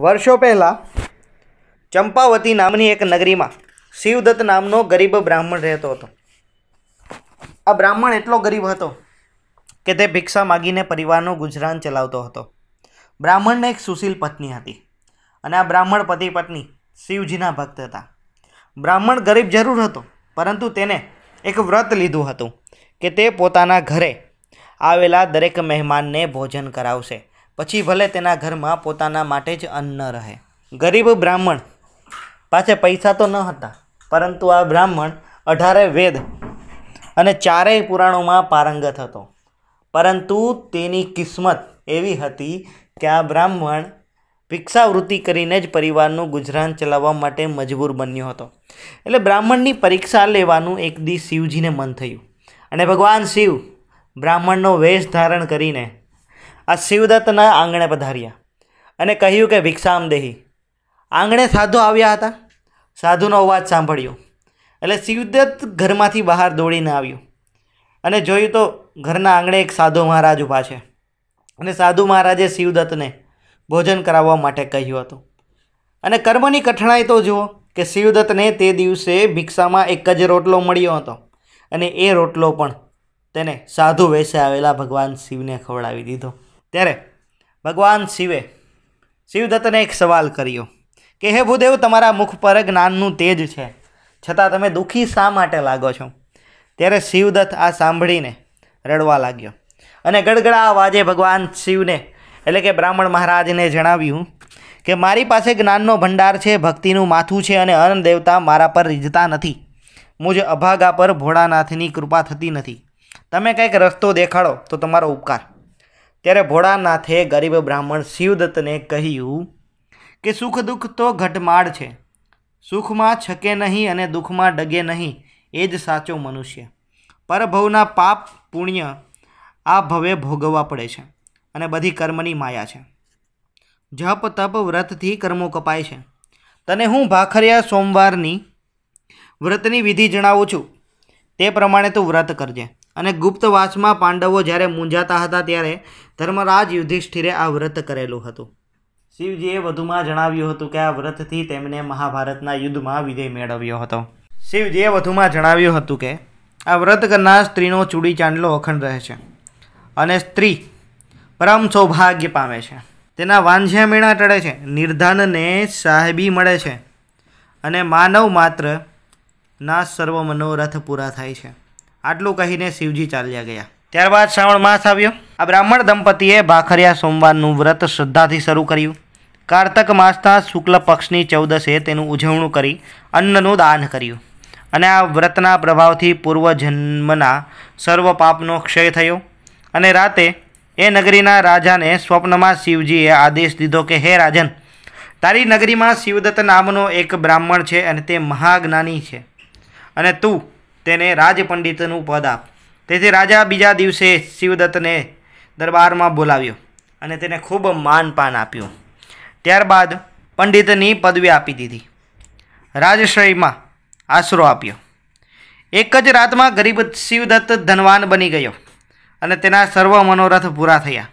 વર્ષો પહેલાં ચંપાવતી નામની એક નગરીમાં શિવદત્ત નામનો ગરીબ બ્રાહ્મણ રહેતો હતો આ બ્રાહ્મણ એટલો ગરીબ હતો કે તે ભિક્ષા માગીને પરિવારનું ગુજરાન ચલાવતો હતો બ્રાહ્મણને એક સુશીલ પત્ની હતી અને આ બ્રાહ્મણ પતિ પત્ની શિવજીના ભક્ત હતા બ્રાહ્મણ ગરીબ જરૂર હતો પરંતુ તેને એક વ્રત લીધું હતું કે તે પોતાના ઘરે આવેલા દરેક મહેમાનને ભોજન કરાવશે પછી ભલે તેના ઘરમાં પોતાના માટે જ અન્ન રહે ગરીબ બ્રાહ્મણ પાસે પૈસા તો ન હતા પરંતુ આ બ્રાહ્મણ અઢારે વેદ અને ચારેય પુરાણોમાં પારંગત હતો પરંતુ તેની કિસ્મત એવી હતી કે આ બ્રાહ્મણ ભિક્ષાવૃત્તિ કરીને જ પરિવારનું ગુજરાન ચલાવવા માટે મજબૂર બન્યો હતો એટલે બ્રાહ્મણની પરીક્ષા લેવાનું એક દી શિવજીને મન થયું અને ભગવાન શિવ બ્રાહ્મણનો વેશ ધારણ કરીને આ શિવદત્તના આંગણે પધાર્યા અને કહ્યું કે ભિક્ષામ દેહી આંગણે સાધુ આવ્યા હતા સાધુનો અવાજ સાંભળ્યો એટલે શિવદત્ત ઘરમાંથી બહાર દોડીને આવ્યું અને જોયું તો ઘરના આંગણે એક સાધુ મહારાજ ઊભા છે અને સાધુ મહારાજે શિવદત્તને ભોજન કરાવવા માટે કહ્યું હતું અને કર્મની કઠણાઈ તો જુઓ કે શિવદત્તને તે દિવસે ભિક્ષામાં એક જ રોટલો મળ્યો હતો અને એ રોટલો પણ તેને સાધુ વેસે આવેલા ભગવાન શિવને ખવડાવી દીધો ત્યારે ભગવાન શિવે શિવદત્તને એક સવાલ કર્યો કે હે ભૂદેવ તમારા મુખ પર જ્ઞાનનું તેજ છે છતાં તમે દુઃખી શા માટે લાગો છો ત્યારે શિવદત્ત આ સાંભળીને રડવા લાગ્યો અને ગડગડા વાજે ભગવાન શિવને એટલે કે બ્રાહ્મણ મહારાજને જણાવ્યું કે મારી પાસે જ્ઞાનનો ભંડાર છે ભક્તિનું માથું છે અને અન્ન દેવતા મારા પર રીજતા નથી મુજ અભાગા પર ભોળાનાથની કૃપા થતી નથી તમે કંઈક રસ્તો દેખાડો તો તમારો ઉપકાર ત્યારે ભોળાનાથે ગરીબ બ્રાહ્મણ શિવદત્તને કહ્યું કે સુખ દુઃખ તો ઘટમાળ છે સુખમાં છકે નહીં અને દુઃખમાં ડગે નહીં એ જ સાચો મનુષ્ય પરભવના પાપ પુણ્ય આ ભવે ભોગવવા પડે છે અને બધી કર્મની માયા છે જપ તપ વ્રતથી કર્મો કપાય છે તને હું ભાખરિયા સોમવારની વ્રતની વિધિ જણાવું છું તે પ્રમાણે તું વ્રત કરજે અને ગુપ્તવાસમાં પાંડવો જ્યારે મૂંઝાતા હતા ત્યારે ધર્મરાજ યુધિષ્ઠિરે આ વ્રત કરેલું હતું શિવજીએ વધુમાં જણાવ્યું હતું કે આ વ્રતથી તેમણે મહાભારતના યુદ્ધમાં વિજય મેળવ્યો હતો શિવજીએ વધુમાં જણાવ્યું હતું કે આ વ્રત કરનાર સ્ત્રીનો ચૂડી ચાંદલો અખંડ રહે છે અને સ્ત્રી પરમ સૌભાગ્ય પામે છે તેના વાંઝ્યા મેણા ટળે છે નિર્ધાનને સાહેબી મળે છે અને માનવ માત્ર ના સર્વ મનોરથ પૂરા થાય છે આટલું કહીને શિવજી ચાલ્યા ગયા ત્યારબાદ શ્રાવણ માસ આવ્યો આ બ્રાહ્મણ દંપતીએ ભાખરિયા સોમવારનું વ્રત શ્રદ્ધાથી શરૂ કર્યું કારતક માસના શુક્લ પક્ષની ચૌદસે તેનું ઉજવણું કરી અન્નનું દાન કર્યું અને આ વ્રતના પ્રભાવથી પૂર્વજન્મના સર્વ પાપનો ક્ષય થયો અને રાતે એ નગરીના રાજાને સ્વપ્નમાં શિવજીએ આદેશ દીધો કે હે રાજન તારી નગરીમાં શિવદત્ત નામનો એક બ્રાહ્મણ છે અને તે મહાજ્ઞાની છે અને તું તેને રાજપંડિતનું પદ આપ તેથી રાજા બીજા દિવસે શિવદત્તને દરબારમાં બોલાવ્યો અને તેને ખૂબ માનપાન આપ્યું ત્યારબાદ પંડિતની પદવી આપી દીધી રાજશ્રયમાં આશરો આપ્યો એક જ રાતમાં ગરીબ શિવદત્ત ધનવાન બની ગયો અને તેના સર્વ મનોરથ પૂરા થયા